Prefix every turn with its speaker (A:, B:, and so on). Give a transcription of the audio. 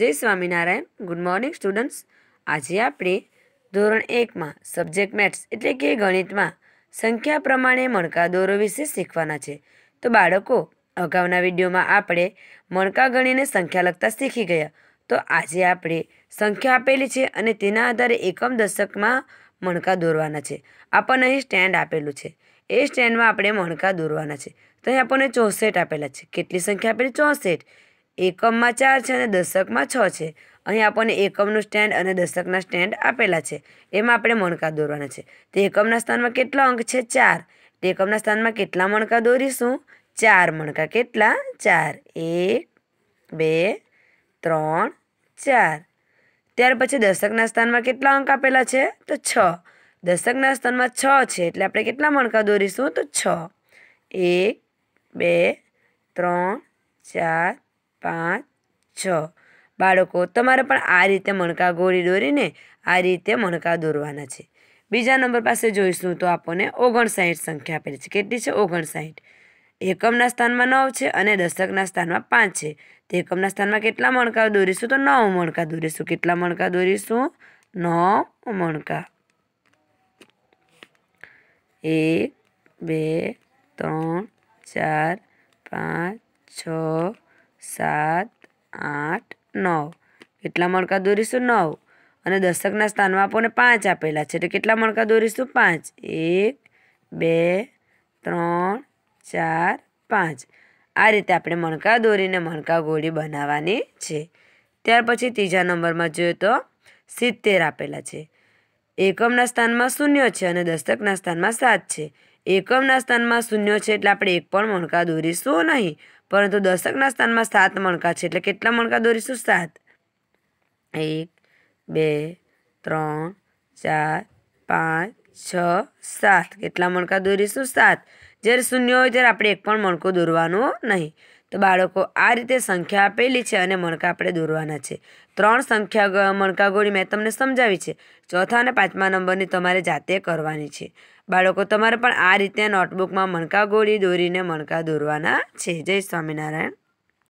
A: જય Swaminarayan good morning students આજે આપણે ધોરણ એકમાં સબ્જેક્ટ મેથ્સ એટલે કે ગણિતમાં સંખ્યા પ્રમાણે મણકા દોરો વિશે શીખવાના છે તો બાળકો અગાઉના વિડીયોમાં આપણે મણકા ગણીને સંખ્યા લખતા શીખી ગયા તો આજે આપણે સંખ્યા આપેલી છે અને તેના આધારે એકમ દશકમાં મણકા દોરવાના છે આપણને અહીં સ્ટેન્ડ આપેલું છે એ સ્ટેન્ડમાં આપણે મણકા દોરવાના છે તો અહીં આપણને ચોસઠ આપેલા છે કેટલી સંખ્યા આપેલી ચોસઠ એકમમાં ચાર છે અને દશકમાં છ છે અહીં આપણને એકમનું સ્ટેન્ડ અને દશકના સ્ટેન્ડ આપેલા છે એમાં આપણે મણકા દોરવાના છે તો એકમના સ્થાનમાં કેટલા અંક છે ચાર તો એકમના સ્થાનમાં કેટલા મણકા દોરીશું ચાર મણકા કેટલા ચાર એક બે ત્રણ ચાર ત્યાર પછી દશકના સ્થાનમાં કેટલા અંક આપેલા છે તો છ દશકના સ્થાનમાં છ છે એટલે આપણે કેટલા મણકા દોરીશું તો છ એક બે ત્રણ ચાર પાંચ છ બાળકો તમારે પણ આ રીતે મણકા ગોળી દોરીને આ રીતે મણકા દોરવાના છે બીજા નંબર પાસે જોઈશું તો આપણને ઓગણસાઠ સંખ્યા આપેલી છે કેટલી છે ઓગણસાઠ એકમના સ્થાનમાં નવ છે અને દશકના સ્થાનમાં પાંચ છે તો એકમના સ્થાનમાં કેટલા મણકા દોરીશું તો નવ મણકા દોરીશું કેટલા મણકા દોરીશું નવ મણકા એક બે ત્રણ ચાર પાંચ છ સાત આઠ નવ કેટલા મણકા દોરીશું નવ અને દશકના સ્થાનમાં આપણને પાંચ આપેલા છે એટલે કેટલા મણકા દોરીશું પાંચ એક બે ત્રણ ચાર પાંચ આ રીતે આપણે મણકા દોરીને મણકા ગોળી બનાવવાની છે ત્યાર પછી ત્રીજા નંબરમાં જોઈએ તો સિત્તેર આપેલા છે એકમના સ્થાનમાં શૂન્ય છે અને દશકના સ્થાનમાં સાત છે એકમના સ્થાનમાં શૂન્ય છે એટલે આપણે એક પણ મણકા દોરીશું નહીં પરંતુ દશકના સ્થાનમાં સાત મણકા છે એટલે કેટલા મણકા દોરીશું સાત એક બે ત્રણ ચાર પાંચ છ સાત કેટલા મણકા દોરીશું સાત જ્યારે શૂન્ય હોય ત્યારે આપણે એક પણ મણકો દોરવાનો નહીં તો બાળકો આ રીતે સંખ્યા આપેલી છે અને મણકા આપણે દોરવાના છે ત્રણ સંખ્યા મણકા ગોળી મેં તમને સમજાવી છે ચોથા અને પાંચમા નંબરની તમારે જાતે કરવાની છે બાળકો તમારે પણ આ રીતે નોટબુકમાં મણકા ગોળી દોરીને મણકા દોરવાના છે જય સ્વામિનારાયણ